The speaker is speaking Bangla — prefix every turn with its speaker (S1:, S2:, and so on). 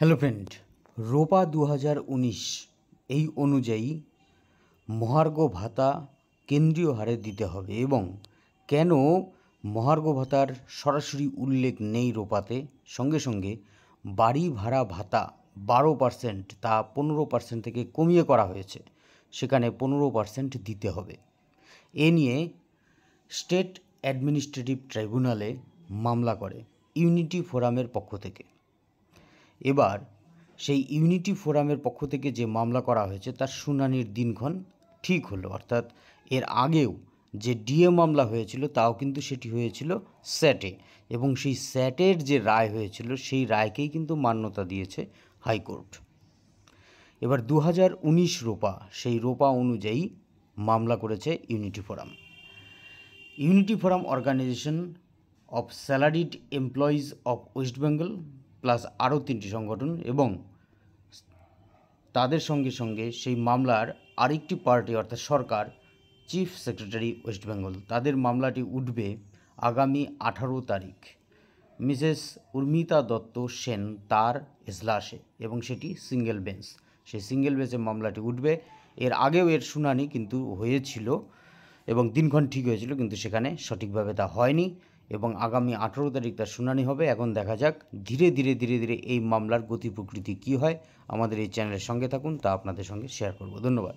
S1: হ্যালো ফ্রেন্ড রোপা দু এই অনুযায়ী মহার্ঘ ভাতা কেন্দ্রীয় হারে দিতে হবে এবং কেন মহার্ঘ ভাতার সরাসরি উল্লেখ নেই রোপাতে সঙ্গে সঙ্গে বাড়ি ভাড়া ভাতা বারো পার্সেন্ট তা পনেরো পার্সেন্ট থেকে কমিয়ে করা হয়েছে সেখানে পনেরো পার্সেন্ট দিতে হবে এ নিয়ে স্টেট অ্যাডমিনিস্ট্রেটিভ ট্রাইব্যুনালে মামলা করে ইউনিটি ফোরামের পক্ষ থেকে এবার সেই ইউনিটি ফোরামের পক্ষ থেকে যে মামলা করা হয়েছে তার শুনানির দিনক্ষণ ঠিক হলো অর্থাৎ এর আগেও যে ডিএ মামলা হয়েছিল তাও কিন্তু সেটি হয়েছিল স্যাটে এবং সেই স্যাটের যে রায় হয়েছিল সেই রায়কেই কিন্তু মান্যতা দিয়েছে হাইকোর্ট এবার দু উনিশ রোপা সেই রোপা অনুযায়ী মামলা করেছে unity forum unity forum organisation of salaried employees of West Bengal plus আরও তিনটি সংগঠন এবং তাদের সঙ্গে সঙ্গে সেই মামলার আরেকটি পার্টি অর্থাৎ সরকার চিফ সেক্রেটারি ওয়েস্ট বেঙ্গল তাদের মামলাটি উঠবে আগামী আঠারো তারিখ মিসেস উর্মিতা দত্ত সেন তার এজলাসে এবং সেটি সিঙ্গেল বেঞ্চ সেই সিঙ্গেল বেঞ্চে মামলাটি উঠবে এর আগেও এর শুনানি কিন্তু হয়েছিল এবং দিনক্ষণ ঠিক হয়েছিল কিন্তু সেখানে সঠিকভাবে তা হয়নি এবং আগামী আঠেরো তারিখ তার শুনানি হবে এখন দেখা যাক ধীরে ধীরে ধীরে ধীরে এই মামলার গতি প্রকৃতি কী হয় আমাদের এই চ্যানেলের সঙ্গে থাকুন তা আপনাদের সঙ্গে শেয়ার করব ধন্যবাদ